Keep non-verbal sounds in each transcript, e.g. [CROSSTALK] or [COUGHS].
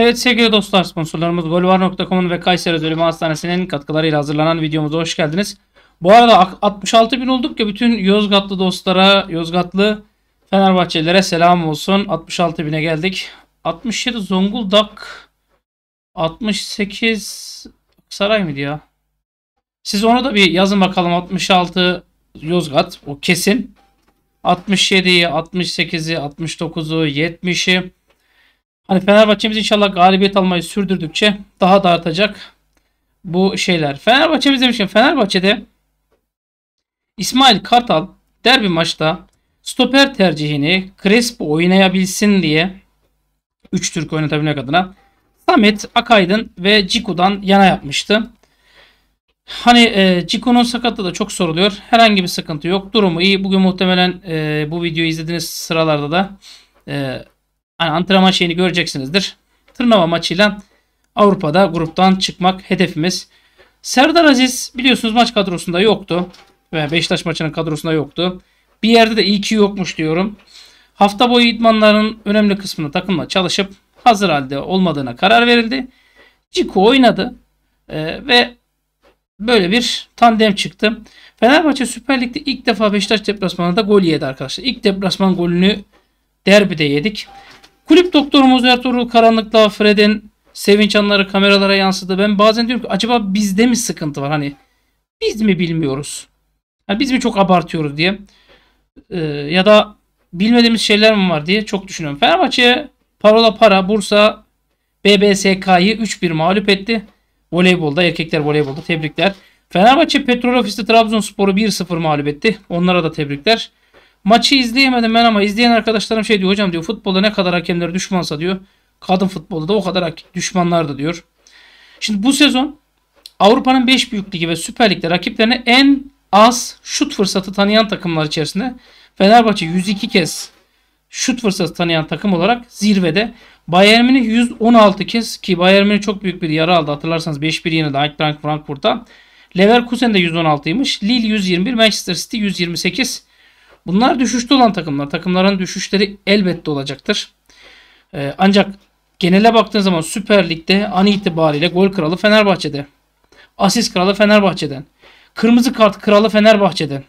Evet sevgili dostlar sponsorlarımız golvar.com'un ve Kayseri Özel Hastanesi'nin katkılarıyla hazırlanan videomuza hoş geldiniz. Bu arada 66 bin olduk ya bütün Yozgatlı dostlara, Yozgatlı Fenerbahçelilere selam olsun. 66 bine geldik. 67 Zonguldak 68 Saray mıydı ya? Siz onu da bir yazın bakalım 66 Yozgat o kesin. 67'yi, 68'i, 69'u, 70'i Hani Fenerbahçe'miz inşallah galibiyet almayı sürdürdükçe daha da artacak bu şeyler. Fenerbahçe'miz demişken Fenerbahçe'de İsmail Kartal derbi maçta stoper tercihini Crespo oynayabilsin diye 3 Türk oynatabilmek adına Samet Akaydın ve Ciku'dan yana yapmıştı. Hani e, Ciku'nun sakatlığı da çok soruluyor. Herhangi bir sıkıntı yok. Durumu iyi. Bugün muhtemelen e, bu videoyu izlediğiniz sıralarda da e, Hani antrenman şeyini göreceksinizdir. Tırnava maçıyla Avrupa'da gruptan çıkmak hedefimiz. Serdar Aziz biliyorsunuz maç kadrosunda yoktu. Ve Beşiktaş maçının kadrosunda yoktu. Bir yerde de iyi ki yokmuş diyorum. Hafta boyu idmanların önemli kısmını takımla çalışıp hazır halde olmadığına karar verildi. Ciku oynadı ee, ve böyle bir tandem çıktı. Fenerbahçe Süper Lig'de ilk defa Beşiktaş deplasmanında gol yedi arkadaşlar. İlk deplasman golünü derbide yedik. Kulüp doktorumuz Ertuğrul Karanlık'la Fred'in sevinç anları kameralara yansıdı. Ben bazen diyorum ki acaba bizde mi sıkıntı var? Hani biz mi bilmiyoruz? Yani biz mi çok abartıyoruz diye. Ee, ya da bilmediğimiz şeyler mi var diye çok düşünüyorum. Fenerbahçe parola para Bursa BBSK'yı 3-1 mağlup etti. Voleybolda erkekler voleybolda tebrikler. Fenerbahçe Petrol Ofisi Trabzonspor'u 1-0 mağlup etti. Onlara da tebrikler. Maçı izleyemedim ben ama izleyen arkadaşlarım şey diyor hocam diyor futbolda ne kadar hakemler düşmansa diyor kadın futbolda da o kadar düşmanlar da diyor. Şimdi bu sezon Avrupa'nın 5 büyük ligi ve Süper Lig'de rakiplerine en az şut fırsatı tanıyan takımlar içerisinde Fenerbahçe 102 kez şut fırsatı tanıyan takım olarak zirvede. Bayern Münih 116 kez ki Bayern Münih çok büyük bir yara aldı hatırlarsanız 5-1 yenildi Eintracht Frankfurt'ta Leverkusen de 116'ymış. Lille 121, Manchester City 128. Bunlar düşüşte olan takımlar. Takımların düşüşleri elbette olacaktır. Ee, ancak genele baktığın zaman Süper Lig'de an itibariyle gol kralı Fenerbahçe'de. Asist kralı Fenerbahçe'den. Kırmızı kart kralı Fenerbahçe'den.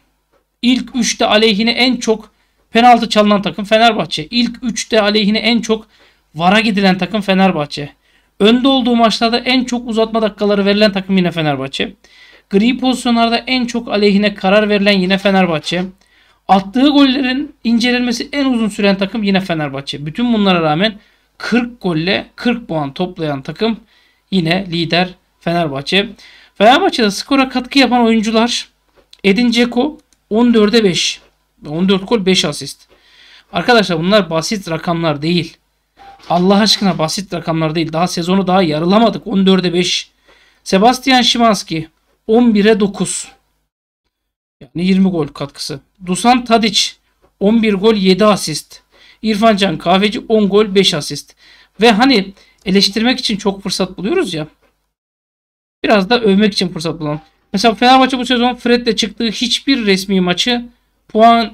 İlk 3'te aleyhine en çok penaltı çalınan takım Fenerbahçe. İlk 3'te aleyhine en çok vara gidilen takım Fenerbahçe. Önde olduğu maçlarda en çok uzatma dakikaları verilen takım yine Fenerbahçe. Gri pozisyonlarda en çok aleyhine karar verilen yine Fenerbahçe. Attığı gollerin incelenmesi en uzun süren takım yine Fenerbahçe. Bütün bunlara rağmen 40 golle 40 puan toplayan takım yine lider Fenerbahçe. Fenerbahçe'de skora katkı yapan oyuncular Edin Dzeko 14'e 5. 14 gol 5 asist. Arkadaşlar bunlar basit rakamlar değil. Allah aşkına basit rakamlar değil. Daha sezonu daha yarılamadık. 14'e 5. Sebastian Şimanski 11'e 9. Yani 20 gol katkısı. Dusan Tadic 11 gol 7 asist. İrfan Can Kahveci 10 gol 5 asist. Ve hani eleştirmek için çok fırsat buluyoruz ya. Biraz da övmek için fırsat bulalım. Mesela Fenerbahçe bu sezon Fred'le çıktığı hiçbir resmi maçı puan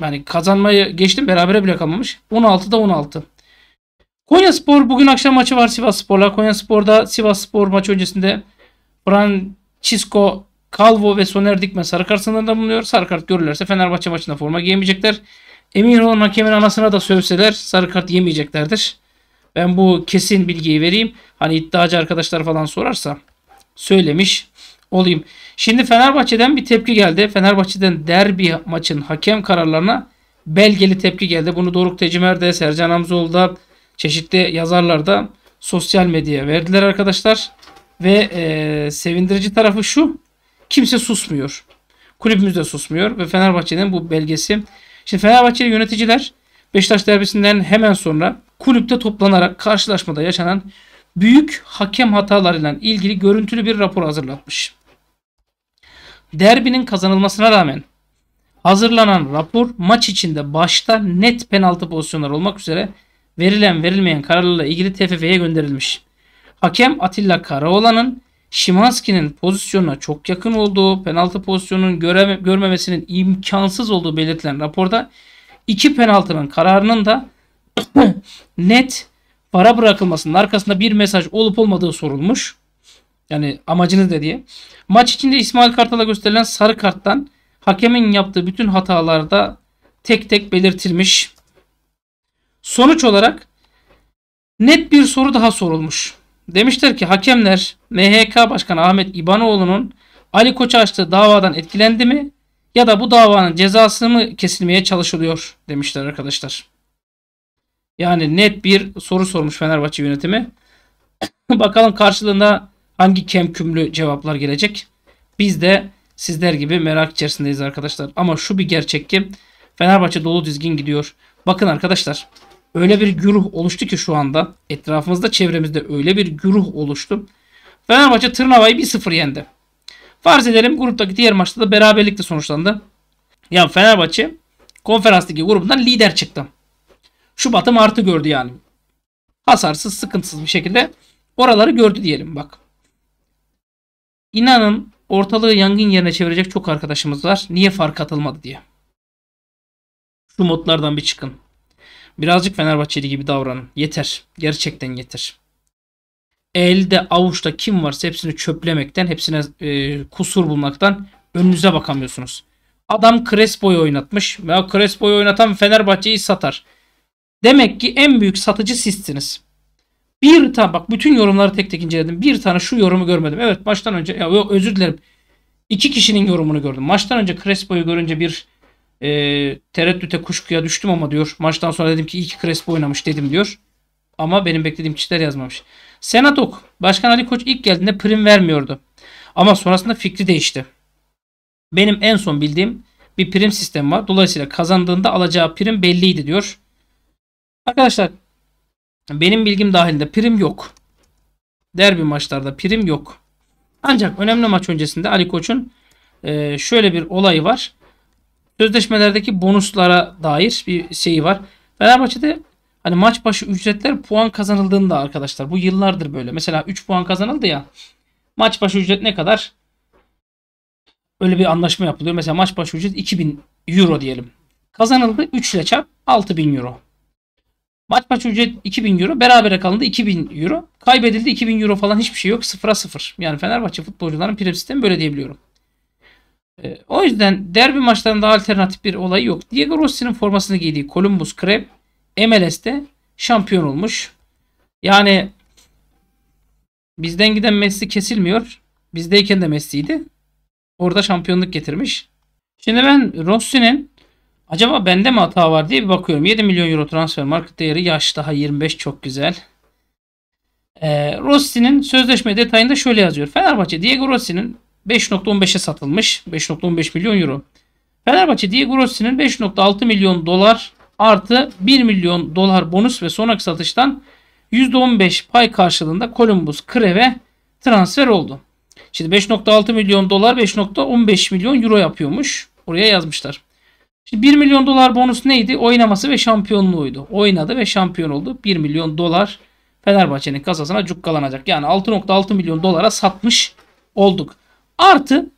yani kazanmayı geçtim berabere bile kalmamış. 16'da 16. Konya Spor bugün akşam maçı var Sivas Spor'la. Konya Spor'da Sivas Spor maçı öncesinde Francisco Calvo ve Soner Dikmen sarı kart sınırında bulunuyor. Sarı kart görürlerse Fenerbahçe maçında forma giyemeyecekler. Emin olun hakemin anasına da sövseler sarı kart yemeyeceklerdir. Ben bu kesin bilgiyi vereyim. Hani iddiacı arkadaşlar falan sorarsa söylemiş olayım. Şimdi Fenerbahçe'den bir tepki geldi. Fenerbahçe'den derbi maçın hakem kararlarına belgeli tepki geldi. Bunu Doruk Tecimer'de, de, Sercan Hamzoğlu çeşitli yazarlar da sosyal medyaya verdiler arkadaşlar. Ve e, sevindirici tarafı şu kimse susmuyor. Kulübümüz de susmuyor ve Fenerbahçe'nin bu belgesi. Şimdi Fenerbahçeli yöneticiler Beşiktaş derbisinden hemen sonra kulüpte toplanarak karşılaşmada yaşanan büyük hakem hatalarıyla ilgili görüntülü bir rapor hazırlatmış. Derbinin kazanılmasına rağmen hazırlanan rapor maç içinde başta net penaltı pozisyonları olmak üzere verilen verilmeyen kararlarla ilgili TFF'ye gönderilmiş. Hakem Atilla Karaoğlan'ın Şimanski'nin pozisyonuna çok yakın olduğu, penaltı pozisyonunun göre, görmemesinin imkansız olduğu belirtilen raporda iki penaltının kararının da [CLEARS THROAT] net para bırakılmasının arkasında bir mesaj olup olmadığı sorulmuş. Yani amacınız ne diye. Maç içinde İsmail Kartal'a gösterilen sarı karttan hakemin yaptığı bütün hatalarda tek tek belirtilmiş. Sonuç olarak net bir soru daha sorulmuş. Demiştir ki hakemler MHK Başkanı Ahmet İbanoğlu'nun Ali Koç'a açtığı davadan etkilendi mi ya da bu davanın cezası mı kesilmeye çalışılıyor demişler arkadaşlar. Yani net bir soru sormuş Fenerbahçe yönetimi. [COUGHS] Bakalım karşılığında hangi kemkümlü cevaplar gelecek. Biz de sizler gibi merak içerisindeyiz arkadaşlar. Ama şu bir gerçek ki Fenerbahçe dolu dizgin gidiyor. Bakın arkadaşlar öyle bir güruh oluştu ki şu anda. Etrafımızda çevremizde öyle bir güruh oluştu. Fenerbahçe Tırnava'yı 1-0 yendi. Farz edelim gruptaki diğer maçta da beraberlikle sonuçlandı. Ya Fenerbahçe konferans grubundan lider çıktı. Şubat'ım artı gördü yani. Hasarsız, sıkıntısız bir şekilde oraları gördü diyelim bak. İnanın ortalığı yangın yerine çevirecek çok arkadaşımız var. Niye fark atılmadı diye. Şu modlardan bir çıkın. Birazcık Fenerbahçeli gibi davranın. Yeter. Gerçekten yeter. Elde avuçta kim varsa hepsini çöplemekten, hepsine e, kusur bulmaktan önünüze bakamıyorsunuz. Adam Crespo'yu oynatmış. Ya Crespo'yu oynatan Fenerbahçe'yi satar. Demek ki en büyük satıcı sizsiniz. Bir tane bak bütün yorumları tek tek inceledim. Bir tane şu yorumu görmedim. Evet maçtan önce ya özür dilerim. İki kişinin yorumunu gördüm. Maçtan önce Crespo'yu görünce bir e, tereddüte kuşkuya düştüm ama diyor. Maçtan sonra dedim ki iyi ki Crespo oynamış dedim diyor. Ama benim beklediğim kişiler yazmamış. Senatok. Başkan Ali Koç ilk geldiğinde prim vermiyordu. Ama sonrasında fikri değişti. Benim en son bildiğim bir prim sistemi var. Dolayısıyla kazandığında alacağı prim belliydi diyor. Arkadaşlar benim bilgim dahilinde prim yok. Derbi maçlarda prim yok. Ancak önemli maç öncesinde Ali Koç'un e, şöyle bir olayı var sözleşmelerdeki bonuslara dair bir şey var. Fenerbahçe'de hani maç başı ücretler puan kazanıldığında arkadaşlar bu yıllardır böyle. Mesela 3 puan kazanıldı ya. Maç başı ücret ne kadar? Öyle bir anlaşma yapılıyor. Mesela maç başı ücret 2000 euro diyelim. Kazanıldı 3 ile çarp 6000 euro. Maç başı ücret 2000 euro. Berabere kalındı 2000 euro. Kaybedildi 2000 euro falan hiçbir şey yok. Sıfıra sıfır. Yani Fenerbahçe futbolcuların prim sistemi böyle diyebiliyorum. E, o yüzden derbi maçlarında alternatif bir olay yok. Diego Rossi'nin formasını giydiği Columbus Crab MLS'de şampiyon olmuş. Yani bizden giden Messi kesilmiyor. Bizdeyken de Messi'ydi. Orada şampiyonluk getirmiş. Şimdi ben Rossi'nin acaba bende mi hata var diye bir bakıyorum. 7 milyon euro transfer market değeri yaş daha 25 çok güzel. Ee, Rossi'nin sözleşme detayında şöyle yazıyor. Fenerbahçe Diego Rossi'nin 5.15'e satılmış. 5.15 milyon euro. Fenerbahçe Diego Rossi'nin 5.6 milyon dolar artı 1 milyon dolar bonus ve sonraki satıştan %15 pay karşılığında Columbus Kreve transfer oldu. Şimdi 5.6 milyon dolar 5.15 milyon euro yapıyormuş. Oraya yazmışlar. Şimdi 1 milyon dolar bonus neydi? Oynaması ve şampiyonluğuydu. Oynadı ve şampiyon oldu. 1 milyon dolar Fenerbahçe'nin kasasına cukkalanacak. Yani 6.6 milyon dolara satmış olduk. Artı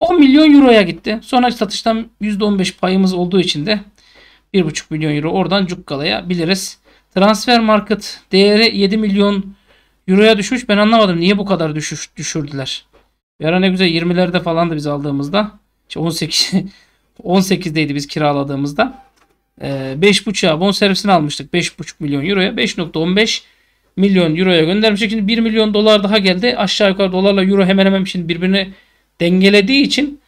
10 milyon euroya gitti. Sonraki satıştan %15 payımız olduğu için de 1,5 milyon euro oradan cukkalayabiliriz. Transfer market değeri 7 milyon euroya düşmüş. Ben anlamadım niye bu kadar düşüş, düşürdüler. Bir ara ne güzel 20'lerde falandı biz aldığımızda. 18 18'deydi [LAUGHS] biz kiraladığımızda. Ee, 5.5'a bon servisini almıştık 5.5 milyon euroya. 5.15 milyon euroya göndermiş Şimdi 1 milyon dolar daha geldi. Aşağı yukarı dolarla euro hemen hemen şimdi birbirini dengelediği için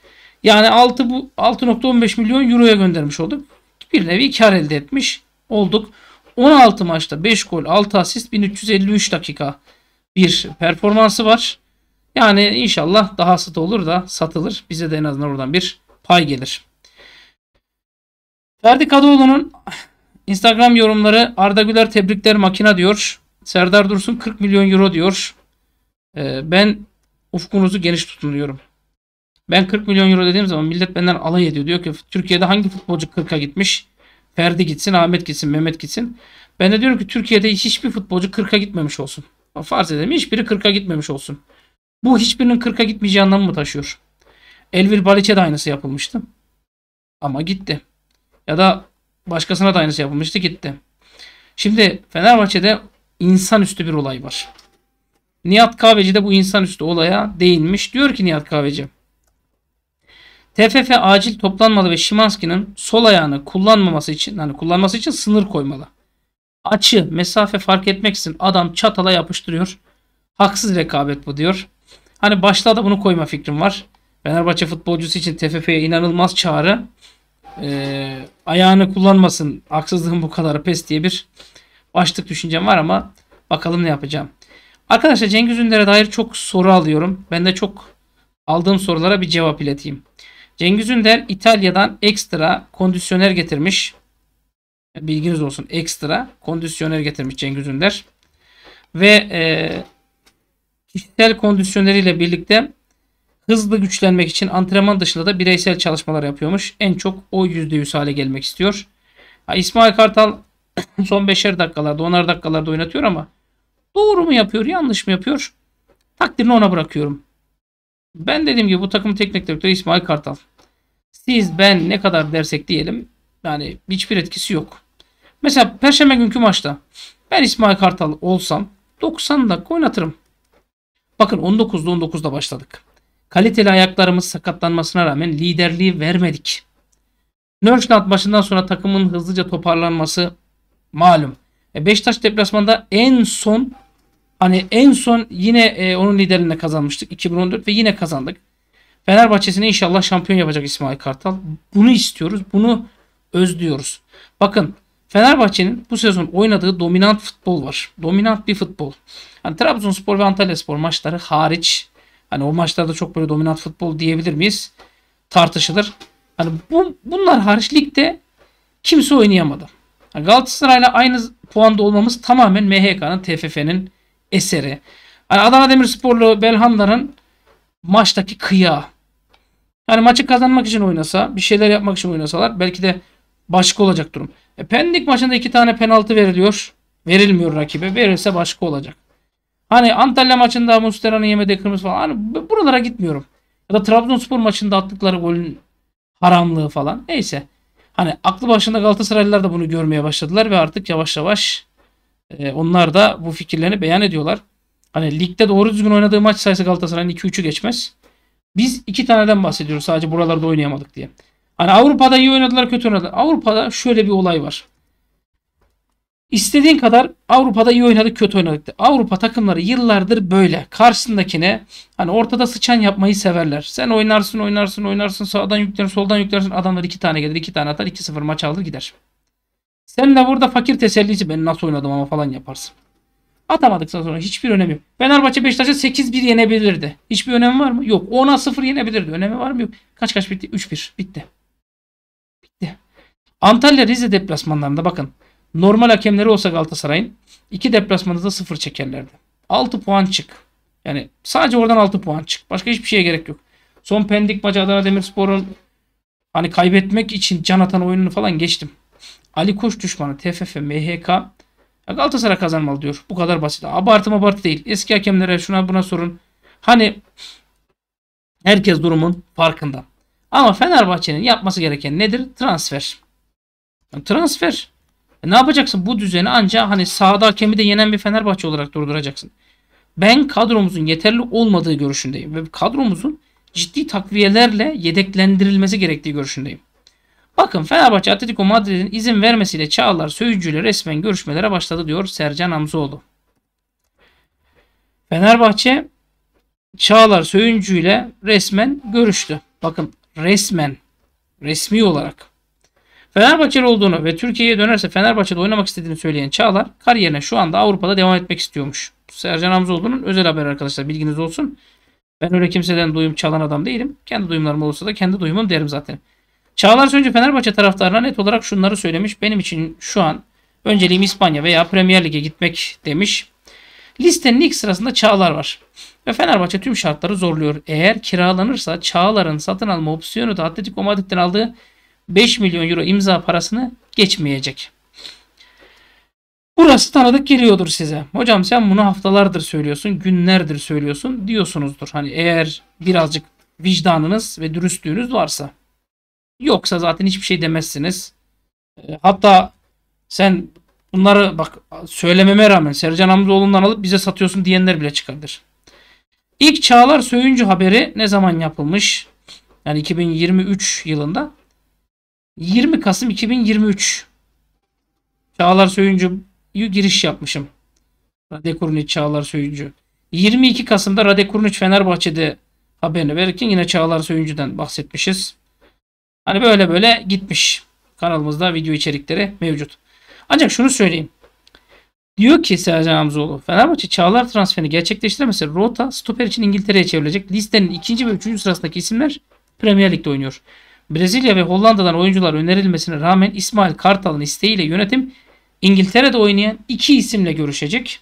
yani 6 bu 6.15 milyon euroya göndermiş olduk. Bir nevi kar elde etmiş olduk. 16 maçta 5 gol, 6 asist, 1353 dakika bir performansı var. Yani inşallah daha sıt olur da satılır. Bize de en azından oradan bir pay gelir. Ferdi Kadıoğlu'nun Instagram yorumları Arda Güler tebrikler makina diyor. Serdar Dursun 40 milyon euro diyor. E, ben ufkunuzu geniş tutun diyorum. Ben 40 milyon euro dediğim zaman millet benden alay ediyor. Diyor ki Türkiye'de hangi futbolcu 40'a gitmiş? Ferdi gitsin, Ahmet gitsin, Mehmet gitsin. Ben de diyorum ki Türkiye'de hiçbir futbolcu 40'a gitmemiş olsun. Farz edelim hiçbiri 40'a gitmemiş olsun. Bu hiçbirinin 40'a gitmeyeceği anlamı mı taşıyor? Elvir Baliç'e de aynısı yapılmıştı. Ama gitti. Ya da başkasına da aynısı yapılmıştı gitti. Şimdi Fenerbahçe'de insanüstü bir olay var. Nihat Kahveci de bu insanüstü olaya değinmiş. Diyor ki Nihat Kahveci. TFF acil toplanmalı ve Şimanski'nin sol ayağını kullanmaması için hani kullanması için sınır koymalı. Açı, mesafe fark etmeksin. adam çatala yapıştırıyor. Haksız rekabet bu diyor. Hani başta da bunu koyma fikrim var. Fenerbahçe futbolcusu için TFF'ye inanılmaz çağrı. Ee, ayağını kullanmasın haksızlığın bu kadar pes diye bir açlık düşüncem var ama bakalım ne yapacağım. Arkadaşlar Cengiz Ünder'e dair çok soru alıyorum. Ben de çok aldığım sorulara bir cevap ileteyim. Cengiz Ünder İtalya'dan ekstra kondisyoner getirmiş. Bilginiz olsun ekstra kondisyoner getirmiş Cengiz Ünder. Ve e, kişisel kondisyoneriyle birlikte hızlı güçlenmek için antrenman dışında da bireysel çalışmalar yapıyormuş. En çok o %100 hale gelmek istiyor. Ha, İsmail Kartal son 5'er dakikalarda 10'ar dakikalarda oynatıyor ama doğru mu yapıyor yanlış mı yapıyor takdirini ona bırakıyorum. Ben dediğim gibi bu takım teknik direktörü İsmail Kartal. Siz ben ne kadar dersek diyelim yani hiçbir etkisi yok. Mesela perşembe günkü maçta ben İsmail Kartal olsam 90 dakika oynatırım. Bakın 19'da 19'da başladık. Kaliteli ayaklarımız sakatlanmasına rağmen liderliği vermedik. Nörşnat başından sonra takımın hızlıca toparlanması malum. E Beşiktaş deplasmanda en son hani en son yine e, onun liderliğinde kazanmıştık 2014 ve yine kazandık. Fenerbahçe'sini inşallah şampiyon yapacak İsmail Kartal. Bunu istiyoruz. Bunu özlüyoruz. Bakın Fenerbahçe'nin bu sezon oynadığı dominant futbol var. Dominant bir futbol. Hani Trabzonspor ve Antalyaspor maçları hariç hani o maçlarda çok böyle dominant futbol diyebilir miyiz? Tartışılır. Hani bu, bunlar hariç ligde kimse oynayamadı. Galatasaray'la aynı puanda olmamız tamamen MHK'nın, TFF'nin eseri. Yani Adana Demirsporlu Belhanda'nın maçtaki kıya. Yani maçı kazanmak için oynasa, bir şeyler yapmak için oynasalar belki de başka olacak durum. E, Pendik maçında iki tane penaltı veriliyor. Verilmiyor rakibe. Verilse başka olacak. Hani Antalya maçında Mustera'nın yemediği kırmızı falan. Hani buralara gitmiyorum. Ya da Trabzonspor maçında attıkları golün haramlığı falan. Neyse. Hani aklı başında Galatasaraylılar da bunu görmeye başladılar ve artık yavaş yavaş e, onlar da bu fikirlerini beyan ediyorlar. Hani ligde doğru düzgün oynadığı maç sayısı Galatasaray'ın 2-3'ü geçmez. Biz iki taneden bahsediyoruz sadece buralarda oynayamadık diye. Hani Avrupa'da iyi oynadılar kötü oynadılar. Avrupa'da şöyle bir olay var. İstediğin kadar Avrupa'da iyi oynadık kötü oynadık. De. Avrupa takımları yıllardır böyle. Karşısındakine hani ortada sıçan yapmayı severler. Sen oynarsın oynarsın oynarsın sağdan yüklersin soldan yüklersin. Adamlar iki tane gelir iki tane atar iki sıfır maç alır gider. Sen de burada fakir tesellisi ben nasıl oynadım ama falan yaparsın. Atamadıktan sonra hiçbir önemi yok. Fenerbahçe Beşiktaş'a 8-1 yenebilirdi. Hiçbir önemi var mı? Yok. 10'a 0 yenebilirdi. Önemi var mı? Yok. Kaç kaç bitti? 3-1. Bitti. Bitti. Antalya Rize deplasmanlarında bakın. Normal hakemleri olsa Galatasaray'ın iki deplasmanında sıfır çekerlerdi. 6 puan çık. Yani sadece oradan 6 puan çık. Başka hiçbir şeye gerek yok. Son Pendik maçı Adana Demirspor'un hani kaybetmek için can atan oyununu falan geçtim. Ali Koç düşmanı TFF, MHK Galatasaray kazanmalı diyor. Bu kadar basit. Abartı abartı değil. Eski hakemlere şuna buna sorun. Hani herkes durumun farkında. Ama Fenerbahçe'nin yapması gereken nedir? Transfer. transfer. E, ne yapacaksın? Bu düzeni ancak hani sağda hakemi de yenen bir Fenerbahçe olarak durduracaksın. Ben kadromuzun yeterli olmadığı görüşündeyim. Ve kadromuzun ciddi takviyelerle yedeklendirilmesi gerektiği görüşündeyim. Bakın Fenerbahçe Atletico Madrid'in izin vermesiyle Çağlar Söyüncü ile resmen görüşmelere başladı diyor Sercan Hamzoğlu. Fenerbahçe Çağlar Söyüncü ile resmen görüştü. Bakın resmen resmi olarak Fenerbahçeli olduğunu ve Türkiye'ye dönerse Fenerbahçe'de oynamak istediğini söyleyen Çağlar kariyerine şu anda Avrupa'da devam etmek istiyormuş. Sercan Hamzoğlu'nun özel haber arkadaşlar bilginiz olsun. Ben öyle kimseden duyum çalan adam değilim. Kendi duyumlarım olsa da kendi duyumum derim zaten. Çağlar önce Fenerbahçe taraftarına net olarak şunları söylemiş. Benim için şu an önceliğim İspanya veya Premier Lig'e gitmek demiş. Listenin ilk sırasında Çağlar var. Ve Fenerbahçe tüm şartları zorluyor. Eğer kiralanırsa Çağlar'ın satın alma opsiyonu da Atletico Madrid'den aldığı 5 milyon euro imza parasını geçmeyecek. Burası tanıdık geliyordur size. Hocam sen bunu haftalardır söylüyorsun, günlerdir söylüyorsun diyorsunuzdur. Hani eğer birazcık vicdanınız ve dürüstlüğünüz varsa. Yoksa zaten hiçbir şey demezsiniz. E, hatta sen bunları bak söylememe rağmen Sercan Hamzoğlu'ndan alıp bize satıyorsun diyenler bile çıkardır. İlk Çağlar Söyüncü haberi ne zaman yapılmış? Yani 2023 yılında 20 Kasım 2023 Çağlar Söyüncü'yü giriş yapmışım. Rade Kurniç Çağlar Söyüncü. 22 Kasım'da Rade Kurniç Fenerbahçe'de haberini verirken yine Çağlar Söyüncü'den bahsetmişiz. Hani böyle böyle gitmiş. Kanalımızda video içerikleri mevcut. Ancak şunu söyleyeyim. Diyor ki Sercan Hamzoğlu, Fenerbahçe Çağlar transferini gerçekleştiremezse Rota stoper için İngiltere'ye çevrilecek. Listenin ikinci ve üçüncü sırasındaki isimler Premier Lig'de oynuyor. Brezilya ve Hollanda'dan oyuncular önerilmesine rağmen İsmail Kartal'ın isteğiyle yönetim İngiltere'de oynayan iki isimle görüşecek.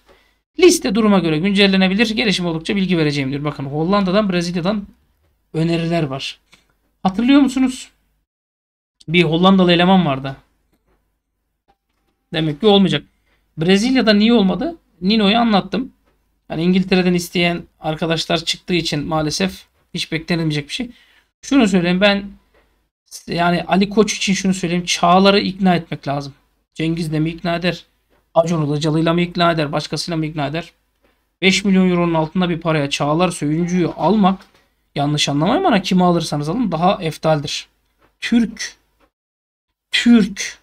Liste duruma göre güncellenebilir. Gelişim oldukça bilgi vereceğim diyor. Bakın Hollanda'dan Brezilya'dan öneriler var. Hatırlıyor musunuz? Bir Hollandalı eleman vardı. Demek ki olmayacak. Brezilya'da niye olmadı? Nino'yu anlattım. Yani İngiltere'den isteyen arkadaşlar çıktığı için maalesef hiç beklenilmeyecek bir şey. Şunu söyleyeyim ben yani Ali Koç için şunu söyleyeyim. Çağlar'ı ikna etmek lazım. Cengiz'le mi ikna eder? Acun Ilıcalı'yla mı ikna eder? Başkasıyla mı ikna eder? 5 milyon euronun altında bir paraya Çağlar Söyüncü'yü almak yanlış anlamayın bana kimi alırsanız alın daha eftaldir. Türk Türk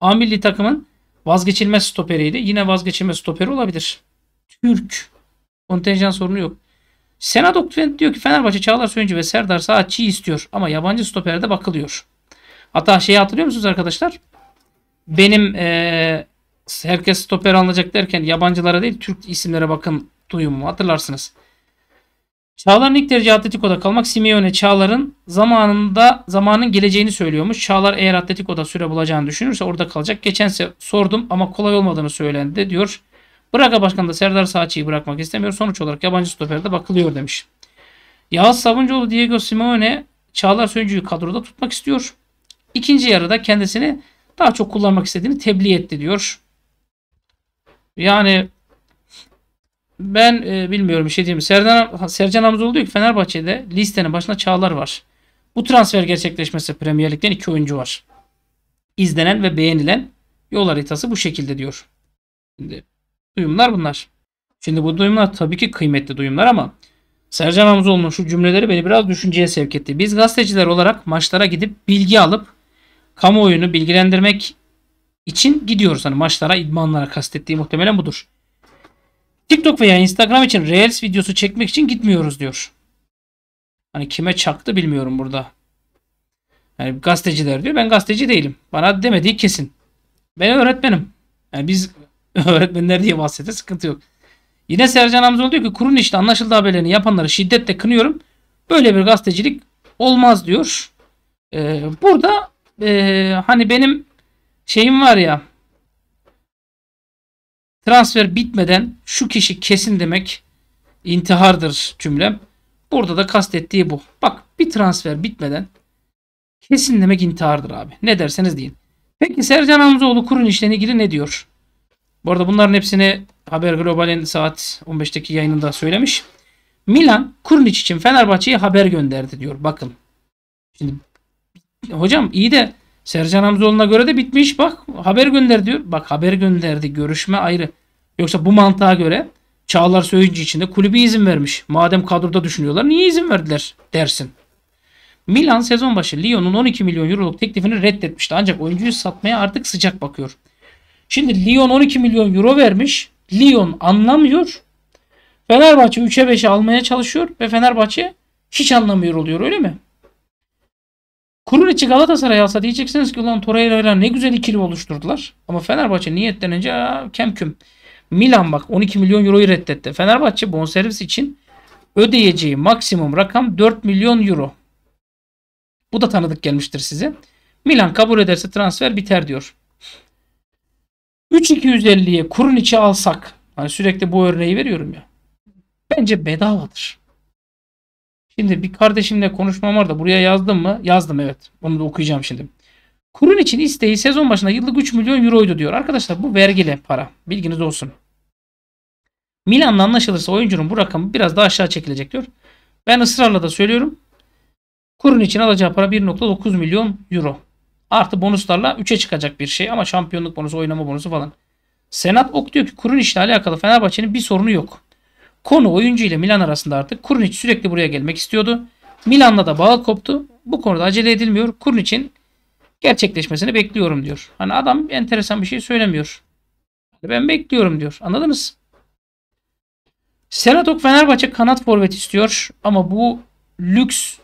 A takımın vazgeçilmez stoperiydi. Yine vazgeçilmez stoperi olabilir. Türk kontenjan sorunu yok. Sena Oktifent diyor ki Fenerbahçe Çağlar Söyüncü ve Serdar Saatçı'yı istiyor ama yabancı stoperde bakılıyor. Hatta şeyi hatırlıyor musunuz arkadaşlar? Benim ee, herkes stoper alınacak derken yabancılara değil Türk isimlere bakın duyumu hatırlarsınız. Çağlar'ın ilk derece Atletico'da kalmak Simeone Çağlar'ın zamanında zamanın geleceğini söylüyormuş. Çağlar eğer Atletico'da süre bulacağını düşünürse orada kalacak. Geçen sordum ama kolay olmadığını söylendi diyor. Braga Başkanı da Serdar Saçi'yi bırakmak istemiyor. Sonuç olarak yabancı stoperde bakılıyor demiş. Yağız Sabuncuoğlu Diego Simeone Çağlar Söyüncü'yü kadroda tutmak istiyor. İkinci yarıda kendisini daha çok kullanmak istediğini tebliğ etti diyor. Yani ben e, bilmiyorum bir şey diyeyim. Serdan, Sercan Hamzoğlu diyor ki Fenerbahçe'de listenin başına Çağlar var. Bu transfer gerçekleşmesi Premier Lig'den iki oyuncu var. İzlenen ve beğenilen yol haritası bu şekilde diyor. Şimdi Duyumlar bunlar. Şimdi bu duyumlar tabii ki kıymetli duyumlar ama Sercan Hamzoğlu'nun şu cümleleri beni biraz düşünceye sevk etti. Biz gazeteciler olarak maçlara gidip bilgi alıp kamuoyunu bilgilendirmek için gidiyoruz. Hani maçlara, idmanlara kastettiği muhtemelen budur. TikTok veya Instagram için Reels videosu çekmek için gitmiyoruz diyor. Hani kime çaktı bilmiyorum burada. Yani gazeteciler diyor. Ben gazeteci değilim. Bana demediği kesin. Ben öğretmenim. Yani biz [LAUGHS] Öğretmenler diye bahsede sıkıntı yok. Yine Sercan Hamzoğlu diyor ki kurun işte anlaşıldı haberlerini yapanları şiddetle kınıyorum. Böyle bir gazetecilik olmaz diyor. Ee, burada e, hani benim şeyim var ya transfer bitmeden şu kişi kesin demek intihardır cümlem. Burada da kastettiği bu. Bak bir transfer bitmeden kesin demek intihardır abi. Ne derseniz deyin. Peki Sercan Hamzoğlu kurun işlerine ilgili ne diyor? Bu arada bunların hepsini Haber Global'in saat 15'teki yayınında söylemiş. Milan Kurnic için Fenerbahçe'ye haber gönderdi diyor. Bakın. Şimdi hocam iyi de Sercan Hamzoğlu'na göre de bitmiş. Bak haber gönder diyor. Bak haber gönderdi. Görüşme ayrı. Yoksa bu mantığa göre Çağlar Söyüncü için de kulübü izin vermiş. Madem kadroda düşünüyorlar niye izin verdiler dersin. Milan sezon başı Lyon'un 12 milyon euroluk teklifini reddetmişti. Ancak oyuncuyu satmaya artık sıcak bakıyor. Şimdi Lyon 12 milyon euro vermiş. Lyon anlamıyor. Fenerbahçe 3'e 5'e almaya çalışıyor ve Fenerbahçe hiç anlamıyor oluyor öyle mi? Kuruliç'i Galatasaray alsa diyeceksiniz ki ulan Torreira ne güzel ikili oluşturdular. Ama Fenerbahçe niyetlenince aa, kemküm. Milan bak 12 milyon euroyu reddetti. Fenerbahçe bonservis için ödeyeceği maksimum rakam 4 milyon euro. Bu da tanıdık gelmiştir size. Milan kabul ederse transfer biter diyor. 3250'ye kurun içi alsak. Hani sürekli bu örneği veriyorum ya. Bence bedavadır. Şimdi bir kardeşimle konuşmam var da buraya yazdım mı? Yazdım evet. Onu da okuyacağım şimdi. Kurun için isteği sezon başında yıllık 3 milyon euroydu diyor. Arkadaşlar bu vergili para. Bilginiz olsun. Milan'la anlaşılırsa oyuncunun bu rakamı biraz daha aşağı çekilecek diyor. Ben ısrarla da söylüyorum. Kurun için alacağı para 1.9 milyon euro. Artı bonuslarla 3'e çıkacak bir şey ama şampiyonluk bonusu, oynama bonusu falan. Senat Ok diyor ki Kurun işle alakalı Fenerbahçe'nin bir sorunu yok. Konu oyuncu ile Milan arasında artık Kurun Kurunic sürekli buraya gelmek istiyordu. Milan'la da bağ koptu. Bu konuda acele edilmiyor. için gerçekleşmesini bekliyorum diyor. Hani adam enteresan bir şey söylemiyor. Ben bekliyorum diyor. Anladınız? Selatok Fenerbahçe kanat forvet istiyor ama bu lüks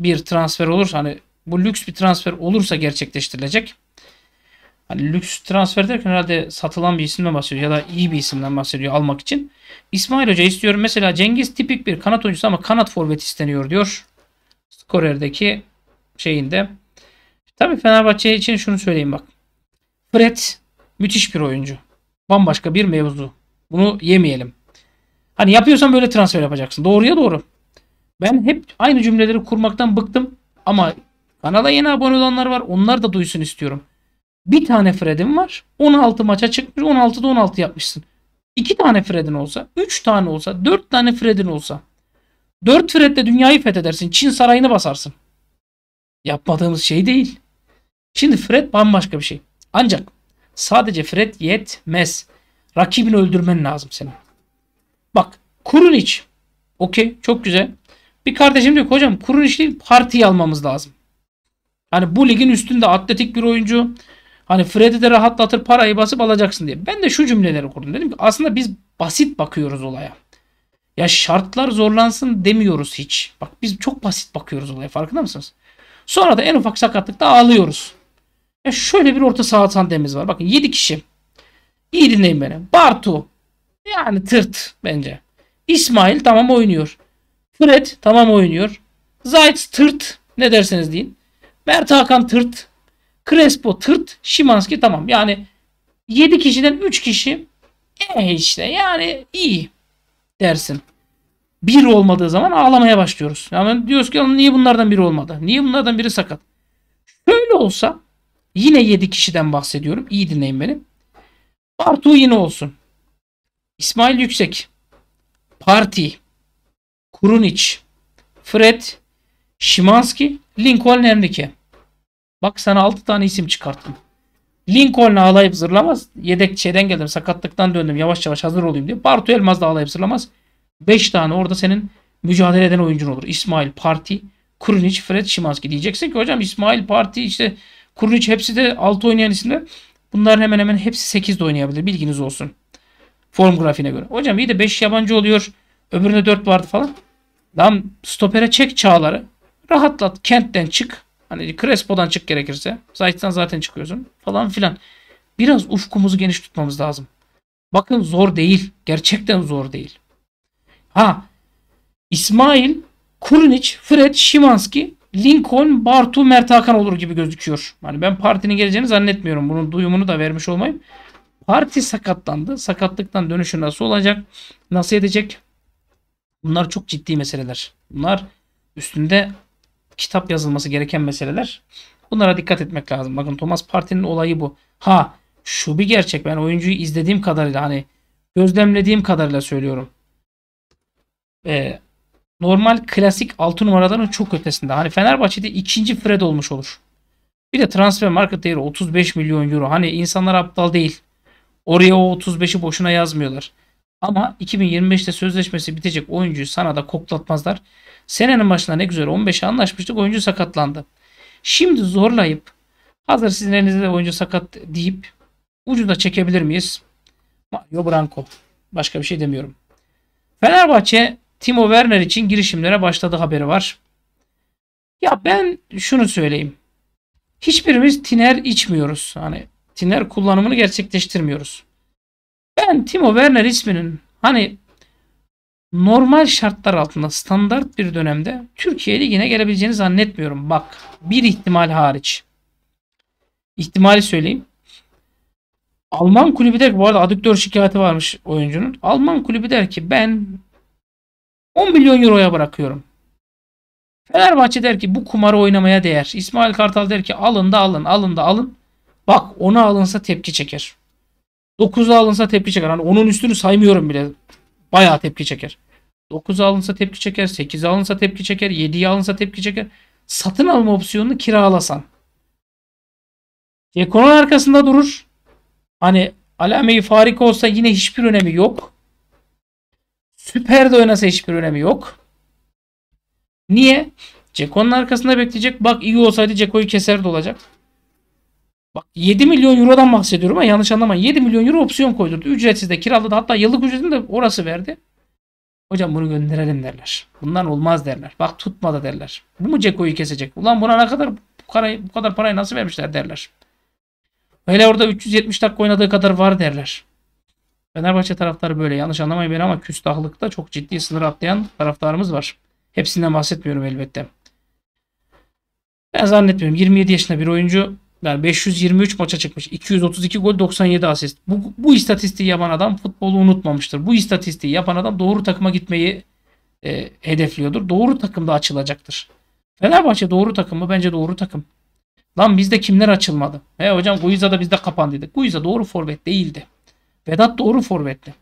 bir transfer olursa Hani bu lüks bir transfer olursa gerçekleştirilecek. Hani lüks transfer derken herhalde satılan bir isimden bahsediyor ya da iyi bir isimden bahsediyor almak için. İsmail Hoca istiyorum mesela Cengiz tipik bir kanat oyuncusu ama kanat forvet isteniyor diyor. Skorer'deki şeyinde. Tabii Fenerbahçe için şunu söyleyeyim bak. Fred müthiş bir oyuncu. Bambaşka bir mevzu. Bunu yemeyelim. Hani yapıyorsan böyle transfer yapacaksın. Doğruya doğru. Ben hep aynı cümleleri kurmaktan bıktım ama Kanala yeni abone olanlar var. Onlar da duysun istiyorum. Bir tane Fred'in var. 16 maça çıkmış. 16'da 16 yapmışsın. 2 tane Fred'in olsa, 3 tane olsa, 4 tane Fred'in olsa. 4 Fred'le dünyayı fethedersin. Çin sarayını basarsın. Yapmadığımız şey değil. Şimdi Fred bambaşka bir şey. Ancak sadece Fred yetmez. Rakibini öldürmen lazım senin. Bak Kurunic. Okey çok güzel. Bir kardeşim diyor hocam Kurunic değil partiyi almamız lazım. Hani bu ligin üstünde atletik bir oyuncu. Hani Fred'i de rahatlatır parayı basıp alacaksın diye. Ben de şu cümleleri kurdum. Dedim ki aslında biz basit bakıyoruz olaya. Ya şartlar zorlansın demiyoruz hiç. Bak biz çok basit bakıyoruz olaya farkında mısınız? Sonra da en ufak sakatlıkta ağlıyoruz. Ya şöyle bir orta saha tandemimiz var. Bakın 7 kişi. İyi dinleyin beni. Bartu. Yani tırt bence. İsmail tamam oynuyor. Fred tamam oynuyor. Zayt tırt. Ne derseniz deyin. Mert Hakan tırt. Crespo tırt. Şimanski tamam. Yani 7 kişiden 3 kişi e işte yani iyi dersin. Bir olmadığı zaman ağlamaya başlıyoruz. Yani diyoruz ki niye bunlardan biri olmadı? Niye bunlardan biri sakat? Şöyle olsa yine 7 kişiden bahsediyorum. İyi dinleyin beni. Bartu yine olsun. İsmail Yüksek. Parti. Kurunic. Fred. Şimanski, Lincoln Enrique. Bak sana 6 tane isim çıkarttım. Lincoln'la ağlayıp zırlamaz. Yedek şeyden geldim. Sakatlıktan döndüm. Yavaş yavaş hazır olayım diye. Bartu Elmaz da ağlayıp zırlamaz. 5 tane orada senin mücadele eden oyuncun olur. İsmail Parti, Kurunic, Fred Şimanski. Diyeceksin ki hocam İsmail Parti işte Kurunic hepsi de 6 oynayan isimler. Bunların hemen hemen hepsi 8 de oynayabilir. Bilginiz olsun. Form grafiğine göre. Hocam iyi de 5 yabancı oluyor. Öbüründe 4 vardı falan. Lan stopere çek çağları. Rahatlat. Kent'ten çık. Hani Crespo'dan çık gerekirse. Zayt'tan zaten çıkıyorsun. Falan filan. Biraz ufkumuzu geniş tutmamız lazım. Bakın zor değil. Gerçekten zor değil. Ha. İsmail, Kurunic, Fred, Şimanski, Lincoln, Bartu, Mert Hakan olur gibi gözüküyor. Hani ben partinin geleceğini zannetmiyorum. Bunun duyumunu da vermiş olmayayım. Parti sakatlandı. Sakatlıktan dönüşü nasıl olacak? Nasıl edecek? Bunlar çok ciddi meseleler. Bunlar üstünde kitap yazılması gereken meseleler. Bunlara dikkat etmek lazım. Bakın Thomas Partey'nin olayı bu. Ha şu bir gerçek. Ben oyuncuyu izlediğim kadarıyla hani gözlemlediğim kadarıyla söylüyorum. Ee, normal klasik 6 numaraların çok ötesinde. Hani Fenerbahçe'de ikinci Fred olmuş olur. Bir de transfer market değeri 35 milyon euro. Hani insanlar aptal değil. Oraya o 35'i boşuna yazmıyorlar. Ama 2025'te sözleşmesi bitecek oyuncuyu sana da koklatmazlar. Senenin başında ne güzel 15'e anlaşmıştık oyuncu sakatlandı. Şimdi zorlayıp hazır sizin elinizde de oyuncu sakat deyip ucu da çekebilir miyiz? Yo Branko. Başka bir şey demiyorum. Fenerbahçe Timo Werner için girişimlere başladı haberi var. Ya ben şunu söyleyeyim. Hiçbirimiz tiner içmiyoruz. Hani tiner kullanımını gerçekleştirmiyoruz. Ben Timo Werner isminin hani normal şartlar altında standart bir dönemde Türkiye Ligi'ne gelebileceğini zannetmiyorum. Bak bir ihtimal hariç. İhtimali söyleyeyim. Alman kulübü der ki bu arada adüktör şikayeti varmış oyuncunun. Alman kulübü der ki ben 10 milyon euroya bırakıyorum. Fenerbahçe der ki bu kumarı oynamaya değer. İsmail Kartal der ki alın da alın alın da alın. Bak onu alınsa tepki çeker. 9'a alınsa tepki çeker. Hani onun üstünü saymıyorum bile. Bayağı tepki çeker. 9 alınsa tepki çeker, 8 alınsa tepki çeker, 7 alınsa tepki çeker. Satın alma opsiyonunu kiralasan. Ceko'nun arkasında durur. Hani alameyi farika olsa yine hiçbir önemi yok. Süper de oynasa hiçbir önemi yok. Niye? Ceko'nun arkasında bekleyecek. Bak iyi olsaydı Ceko'yu keserdi olacak. Bak 7 milyon eurodan bahsediyorum ama yanlış anlamayın. 7 milyon euro opsiyon koydurdu. Ücretsiz de kiraladı. Hatta yıllık ücretini de orası verdi. Hocam bunu gönderelim derler. Bundan olmaz derler. Bak tutmadı derler. Bu mu Ceko'yu kesecek? Ulan buna ne kadar bu, parayı, bu kadar parayı nasıl vermişler derler. Hele orada 370 dakika oynadığı kadar var derler. Fenerbahçe taraftarı böyle. Yanlış anlamayın beni ama küstahlıkta çok ciddi sınır atlayan taraftarımız var. Hepsinden bahsetmiyorum elbette. Ben zannetmiyorum. 27 yaşında bir oyuncu yani 523 maça çıkmış. 232 gol 97 asist. Bu, bu istatistiği yapan adam futbolu unutmamıştır. Bu istatistiği yapan adam doğru takıma gitmeyi e, hedefliyordur. Doğru takımda açılacaktır. Fenerbahçe doğru takım mı? Bence doğru takım. Lan bizde kimler açılmadı? He hocam Guiza da bizde kapandıydı. Guiza doğru forvet değildi. Vedat doğru forvetti.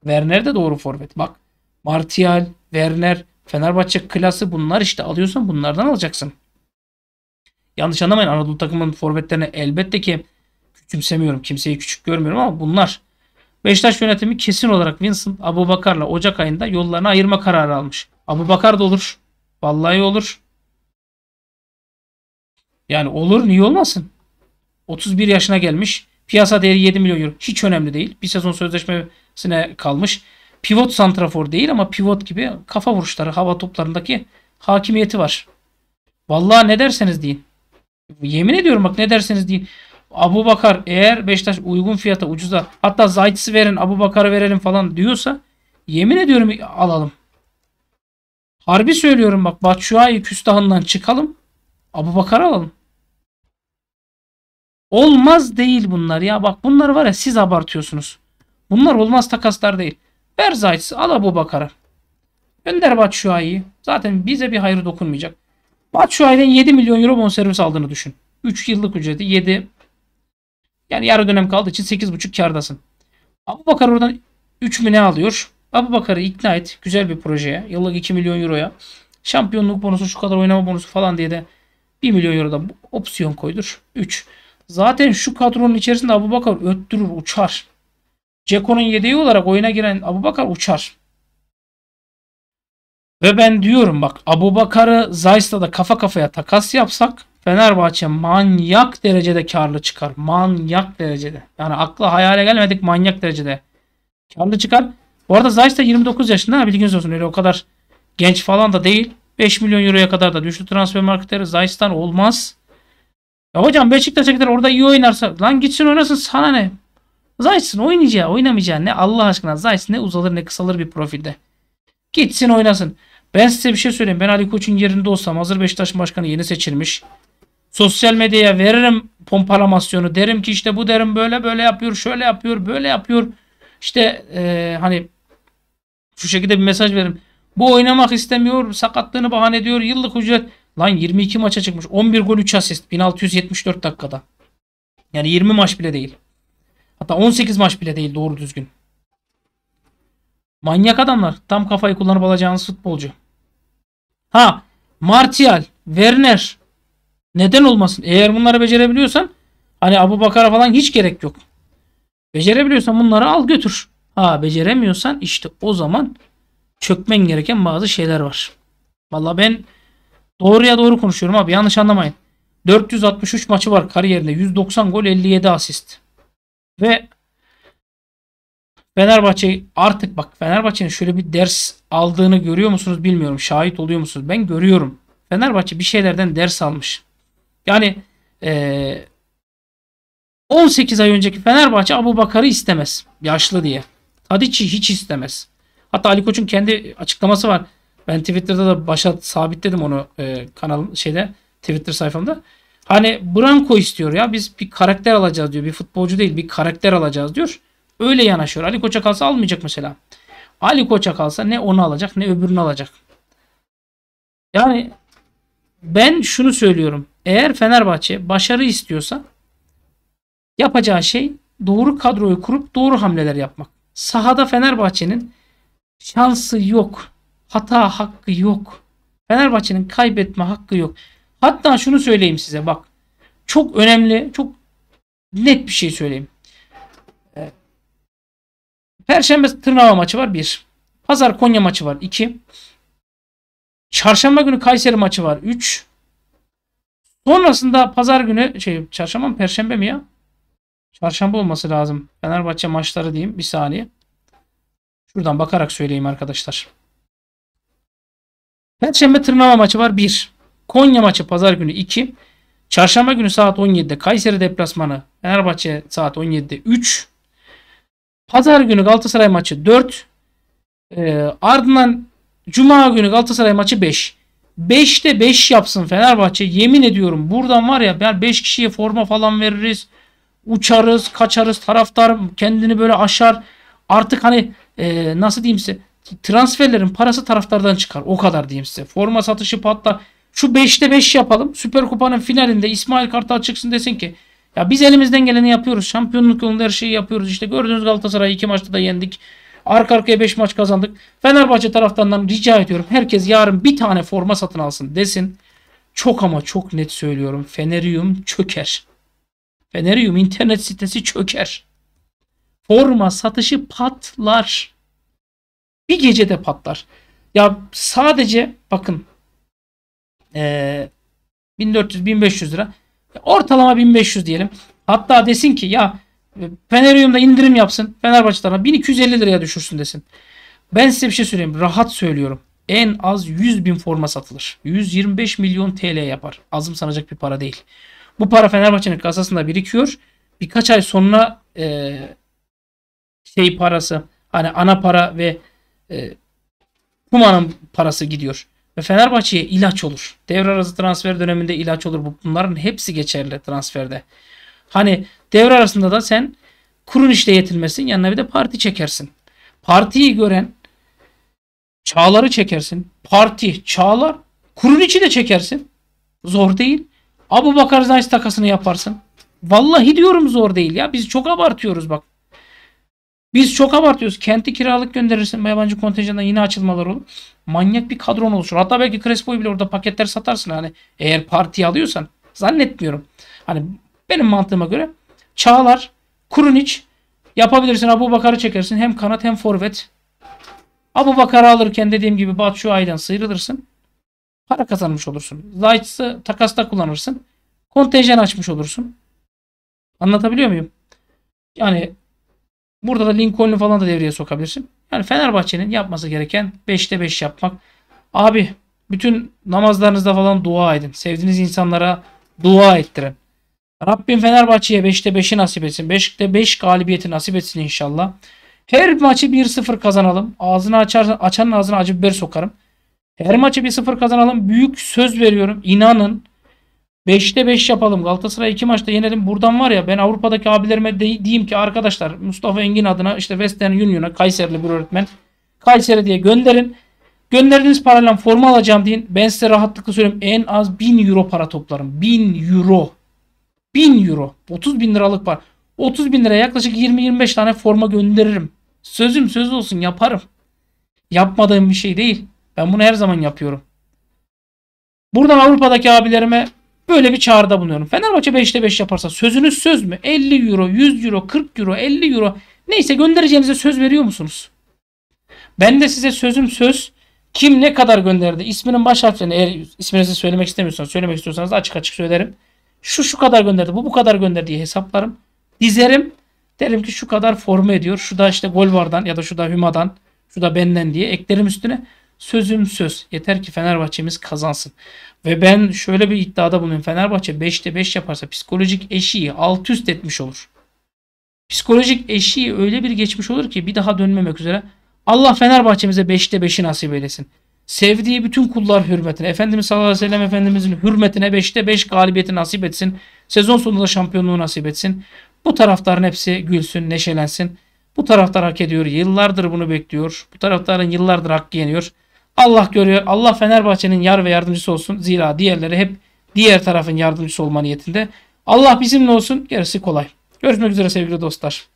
Werner de doğru forvet. Bak Martial, Werner, Fenerbahçe klası bunlar işte alıyorsan bunlardan alacaksın. Yanlış anlamayın Anadolu takımının forvetlerine elbette ki küçümsemiyorum. Kimseyi küçük görmüyorum ama bunlar. Beşiktaş yönetimi kesin olarak Vincent Abubakar'la Ocak ayında yollarını ayırma kararı almış. Abubakar da olur. Vallahi olur. Yani olur niye olmasın? 31 yaşına gelmiş. Piyasa değeri 7 milyon euro. Hiç önemli değil. Bir sezon sözleşmesine kalmış. Pivot santrafor değil ama pivot gibi kafa vuruşları hava toplarındaki hakimiyeti var. Vallahi ne derseniz deyin. Yemin ediyorum bak ne derseniz deyin. Abu Bakar eğer Beşiktaş uygun fiyata ucuza hatta Zaytis'i verin Abu Bakar'ı verelim falan diyorsa yemin ediyorum alalım. Harbi söylüyorum bak Batshuayi küstahından çıkalım. Abu Bakar alalım. Olmaz değil bunlar ya. Bak bunlar var ya siz abartıyorsunuz. Bunlar olmaz takaslar değil. Ver Zayt'sı al Abu Bakar'ı. Gönder Batshuayi'yi. Zaten bize bir hayır dokunmayacak. Batshuayi'den 7 milyon euro bonservis aldığını düşün. 3 yıllık ücreti 7 yani yarı dönem kaldığı için 8,5 kardasın. Abu Bakar oradan 3 mü ne alıyor? Abu Bakar'ı ikna et güzel bir projeye. Yıllık 2 milyon euroya. Şampiyonluk bonusu şu kadar oynama bonusu falan diye de 1 milyon euroda opsiyon koydur. 3. Zaten şu kadronun içerisinde Abu Bakar öttürür uçar. Ceko'nun yedeği olarak oyuna giren Abu Bakar uçar. Ve ben diyorum bak Abu Bakar'ı Zays'la da kafa kafaya takas yapsak Fenerbahçe manyak derecede karlı çıkar. Manyak derecede. Yani aklı hayale gelmedik manyak derecede. Karlı çıkar. Bu arada Zayt 29 yaşında bilginiz olsun öyle o kadar genç falan da değil. 5 milyon euroya kadar da düştü transfer marketleri Zayt'tan olmaz. Ya hocam Beşiktaş'a gider orada iyi oynarsa lan gitsin oynasın sana ne? Zayt'sın oynayacağı oynamayacağı ne Allah aşkına Zayt ne uzalır ne kısalır bir profilde. Gitsin oynasın. Ben size bir şey söyleyeyim. Ben Ali Koç'un yerinde olsam hazır Beşiktaş başkanı yeni seçilmiş. Sosyal medyaya veririm pompalamasyonu. Derim ki işte bu derim böyle böyle yapıyor, şöyle yapıyor, böyle yapıyor. İşte e, hani şu şekilde bir mesaj veririm. Bu oynamak istemiyor, sakatlığını bahane ediyor, yıllık ücret. Lan 22 maça çıkmış. 11 gol 3 asist 1674 dakikada. Yani 20 maç bile değil. Hatta 18 maç bile değil doğru düzgün. Manyak adamlar. Tam kafayı kullanıp alacağınız futbolcu. Ha Martial, Werner neden olmasın? Eğer bunları becerebiliyorsan hani Abu Bakar'a falan hiç gerek yok. Becerebiliyorsan bunları al götür. Ha beceremiyorsan işte o zaman çökmen gereken bazı şeyler var. Valla ben doğruya doğru konuşuyorum abi yanlış anlamayın. 463 maçı var kariyerinde. 190 gol 57 asist. Ve Fenerbahçe artık bak Fenerbahçe'nin şöyle bir ders aldığını görüyor musunuz bilmiyorum. Şahit oluyor musunuz? Ben görüyorum. Fenerbahçe bir şeylerden ders almış. Yani ee, 18 ay önceki Fenerbahçe Abu Bakar'ı istemez. Yaşlı diye. Tadiç'i hiç istemez. Hatta Ali Koç'un kendi açıklaması var. Ben Twitter'da da başa sabitledim onu e, kanal şeyde Twitter sayfamda. Hani Branko istiyor ya biz bir karakter alacağız diyor. Bir futbolcu değil bir karakter alacağız diyor. Öyle yanaşıyor. Ali Koç'a kalsa almayacak mesela. Ali Koç'a kalsa ne onu alacak ne öbürünü alacak. Yani ben şunu söylüyorum. Eğer Fenerbahçe başarı istiyorsa yapacağı şey doğru kadroyu kurup doğru hamleler yapmak. Sahada Fenerbahçe'nin şansı yok. Hata hakkı yok. Fenerbahçe'nin kaybetme hakkı yok. Hatta şunu söyleyeyim size bak. Çok önemli, çok net bir şey söyleyeyim. Perşembe Tırnava maçı var 1. Pazar Konya maçı var 2. Çarşamba günü Kayseri maçı var 3. Sonrasında pazar günü şey çarşamba mı perşembe mi ya? Çarşamba olması lazım. Fenerbahçe maçları diyeyim bir saniye. Şuradan bakarak söyleyeyim arkadaşlar. Perşembe Tırnava maçı var 1. Konya maçı pazar günü 2. Çarşamba günü saat 17'de Kayseri deplasmanı. Fenerbahçe saat 17'de 3. Pazar günü Galatasaray maçı 4. E, ardından Cuma günü Galatasaray maçı 5. 5'te 5 yapsın Fenerbahçe. Yemin ediyorum buradan var ya ben 5 kişiye forma falan veririz. Uçarız, kaçarız. Taraftar kendini böyle aşar. Artık hani e, nasıl diyeyim size transferlerin parası taraftardan çıkar. O kadar diyeyim size. Forma satışı patla Şu 5'te 5 yapalım. Süper Kupa'nın finalinde İsmail Kartal çıksın desin ki ya biz elimizden geleni yapıyoruz. Şampiyonluk yolunda her şeyi yapıyoruz. İşte gördüğünüz Galatasaray'ı iki maçta da yendik. Arka arkaya 5 maç kazandık. Fenerbahçe taraftarından rica ediyorum. Herkes yarın bir tane forma satın alsın desin. Çok ama çok net söylüyorum. Fenerium çöker. Fenerium internet sitesi çöker. Forma satışı patlar. Bir gecede patlar. Ya sadece bakın ee, 1400-1500 lira. Ortalama 1500 diyelim. Hatta desin ki ya e, Fenerium'da indirim yapsın. Fenerbahçe'den 1250 liraya düşürsün desin. Ben size bir şey söyleyeyim. Rahat söylüyorum. En az 100 bin forma satılır. 125 milyon TL yapar. Azım sanacak bir para değil. Bu para Fenerbahçe'nin kasasında birikiyor. Birkaç ay sonra e, şey parası hani ana para ve e, Kuma'nın parası gidiyor ve Fenerbahçe'ye ilaç olur. Devre arası transfer döneminde ilaç olur. Bunların hepsi geçerli transferde. Hani devre arasında da sen kurun işte yetilmesin, Yanına bir de parti çekersin. Partiyi gören Çağlar'ı çekersin. Parti, Çağlar. Kurun içi de çekersin. Zor değil. Abu Bakar Zayt takasını yaparsın. Vallahi diyorum zor değil ya. Biz çok abartıyoruz bak. Biz çok abartıyoruz. Kenti kiralık gönderirsin. Yabancı kontenjandan yine açılmalar olur. Manyak bir kadron oluşur. Hatta belki Crespo'yu bile orada paketler satarsın. Hani eğer parti alıyorsan. Zannetmiyorum. Hani benim mantığıma göre Çağlar, Kurunic yapabilirsin. Abu Bakar'ı çekersin. Hem kanat hem forvet. Abu Bakar'ı alırken dediğim gibi Batu aydan sıyrılırsın. Para kazanmış olursun. Zayt'sı takasta kullanırsın. Kontenjan açmış olursun. Anlatabiliyor muyum? Yani Burada da Lincoln'u falan da devreye sokabilirsin. Yani Fenerbahçe'nin yapması gereken 5'te 5 yapmak. Abi bütün namazlarınızda falan dua edin. Sevdiğiniz insanlara dua ettirin. Rabbim Fenerbahçe'ye 5'te 5'i nasip etsin. 5'te 5 galibiyeti nasip etsin inşallah. Her maçı 1-0 kazanalım. Ağzını açarsan açanın ağzına acı biber sokarım. Her maçı 1-0 kazanalım. Büyük söz veriyorum. İnanın 5'te 5 yapalım. Galatasaray 2 maçta yenelim. Buradan var ya ben Avrupa'daki abilerime de, diyeyim ki arkadaşlar Mustafa Engin adına işte Western Union'a Kayserli bir öğretmen. Kayseri diye gönderin. Gönderdiğiniz parayla forma alacağım deyin. Ben size rahatlıkla söyleyeyim en az 1000 euro para toplarım. 1000 euro. 1000 euro. 30 bin liralık para. 30 bin liraya yaklaşık 20-25 tane forma gönderirim. Sözüm söz olsun yaparım. Yapmadığım bir şey değil. Ben bunu her zaman yapıyorum. Buradan Avrupa'daki abilerime Böyle bir çağrıda bulunuyorum. Fenerbahçe 5'te 5 yaparsa sözünüz söz mü? 50 euro, 100 euro, 40 euro, 50 euro neyse göndereceğinize söz veriyor musunuz? Ben de size sözüm söz. Kim ne kadar gönderdi? İsminin baş harflerini eğer isminizi söylemek istemiyorsanız, söylemek istiyorsanız açık açık söylerim. Şu şu kadar gönderdi, bu bu kadar gönderdi diye hesaplarım. Dizerim. Derim ki şu kadar forma ediyor. Şu da işte gol vardan ya da şu da Hüma'dan, şu da benden diye eklerim üstüne. Sözüm söz. Yeter ki Fenerbahçe'miz kazansın. Ve ben şöyle bir iddiada bulunuyorum. Fenerbahçe 5'te 5 yaparsa psikolojik eşiği alt üst etmiş olur. Psikolojik eşiği öyle bir geçmiş olur ki bir daha dönmemek üzere. Allah Fenerbahçemize 5'te 5'i nasip eylesin. Sevdiği bütün kullar hürmetine, Efendimiz sallallahu aleyhi ve sellem Efendimizin hürmetine 5'te 5 galibiyeti nasip etsin. Sezon sonunda şampiyonluğu nasip etsin. Bu taraftarın hepsi gülsün, neşelensin. Bu taraftar hak ediyor. Yıllardır bunu bekliyor. Bu taraftarın yıllardır hakkı yeniyor. Allah görüyor. Allah Fenerbahçe'nin yar ve yardımcısı olsun. Zira diğerleri hep diğer tarafın yardımcısı olma niyetinde. Allah bizimle olsun. Gerisi kolay. Görüşmek üzere sevgili dostlar.